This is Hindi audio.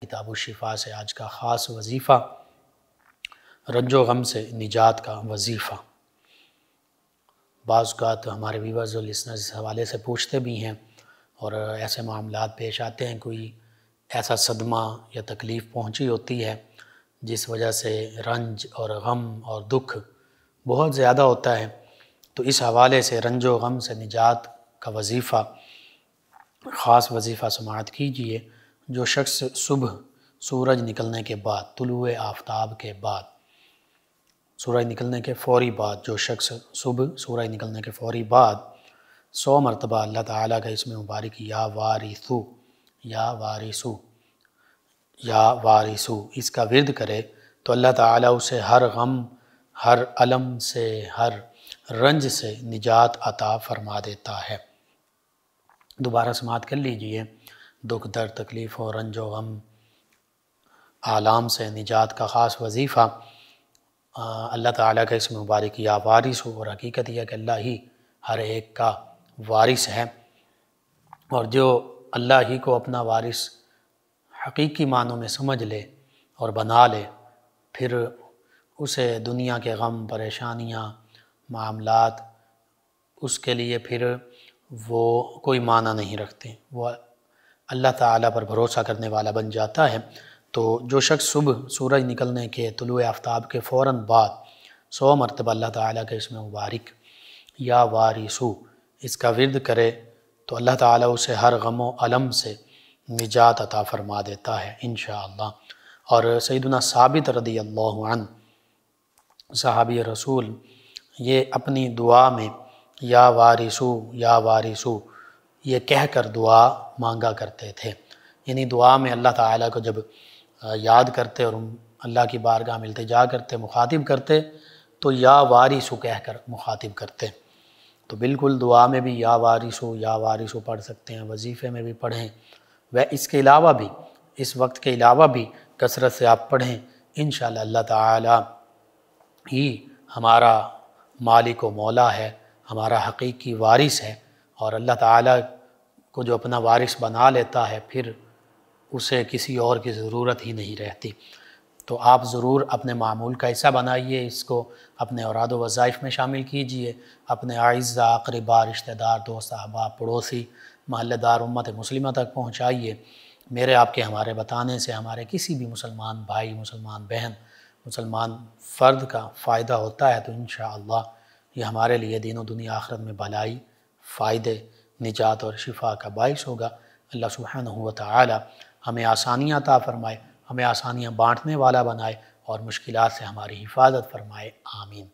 किताब शिफा से आज का ख़ास वजीफ़ा रंजो गम से निजात का वजीफ़ा बाज़ का तो हमारे वीवर्स और लिसनर्स इस हवाले से पूछते भी हैं और ऐसे मामला पेश आते हैं कोई ऐसा सदमा या तकलीफ़ पहुंची होती है जिस वजह से रंज और गम और दुख बहुत ज़्यादा होता है तो इस हवाले से रंजो गम से निजात का वजीफ़ा ख़ास वजीफ़ा समात कीजिए जो शख्स सुबह सूरज निकलने के बाद तुलु आफ्ताब के बाद सूरज निकलने के फ़ौरी बाद जो शख्स सुबह सूरज निकलने के फ़ौरी बाद सौ मरतबा अल्लाह ताला का इसमें मुबारक या वारिसु या वारिसु या वारिसु इसका विरद करे तो अल्लाह ताला उसे हर गम हर अलम से हर रंज से निजात अता फरमा देता है दोबारा समात कर लीजिए दुख दर्द तकलीफ़ और रंजो गम आलाम से निजात का ख़ास वजीफ़ा अल्लाह ताला का इसमें मुबारक या वारिस हो और हकीकत यह कि अल्लाह ही हर एक का वारिस है और जो अल्लाह ही को अपना वारिस हकीकी मानों में समझ ले और बना ले फिर उसे दुनिया के गम परेशानियाँ मामलात उसके लिए फिर वो कोई माना नहीं रखते वो अल्लाह ताला पर भरोसा करने वाला बन जाता है तो जो शख्स सुबह सूरज निकलने के तुलु आफ्ताब के फ़ौर बाद सौ मरतब अल्लाह ताला के इसमें मुबारक या वारिसू इसका विरद करे तो अल्लाह ताला उसे हर गम अलम से निजात अता फरमा देता है इन और सईदना साबित रदी अल्लान साहब रसूल ये अपनी दुआ में या वारिसु या वारिसु ये कह कर दुआ मांगा करते थे यानी दुआ में अल्लाह ताला को जब याद करते और अल्लाह की बारगाह मिलते जा करते मुखातिब करते तो या वारिसु कह कर मुखातिब करते तो बिल्कुल दुआ में भी या वारिसु या वारिसु पढ़ सकते हैं वजीफ़े में भी पढ़ें वह इसके अलावा भी इस वक्त के अलावा भी कसरत से आप पढ़ें इन अल्लाह ताला ही हमारा मालिक व मौला है हमारा हकीकी वारिस है और अल्लाह ताला को जो अपना वारिस बना लेता है फिर उसे किसी और की ज़रूरत ही नहीं रहती तो आप ज़रूर अपने मामूल का हिस्सा बनाइए इसको अपने औराद वज़ाइफ में शामिल कीजिए अपने आयज़ा अकरबा रिश्तेदार दोस्त अहबाब पड़ोसी महल्लेदार उम्मत मुस्लिम तक पहुँचाइए मेरे आपके हमारे बताने से हमारे किसी भी मुसलमान भाई मुसलमान बहन मुसलमान फ़र्द का फ़ायदा होता है तो इन ये हमारे लिए दिनों दुनिया आखरत में भलाई फ़ायदे निजात और शिफा का बायस होगा अल्लाह सुबहान ताली हमें आसानियाँ ता फ़रमाए हमें आसानियाँ बाँटने वाला बनाए और मुश्किल से हमारी हिफाजत फरमाए आमीन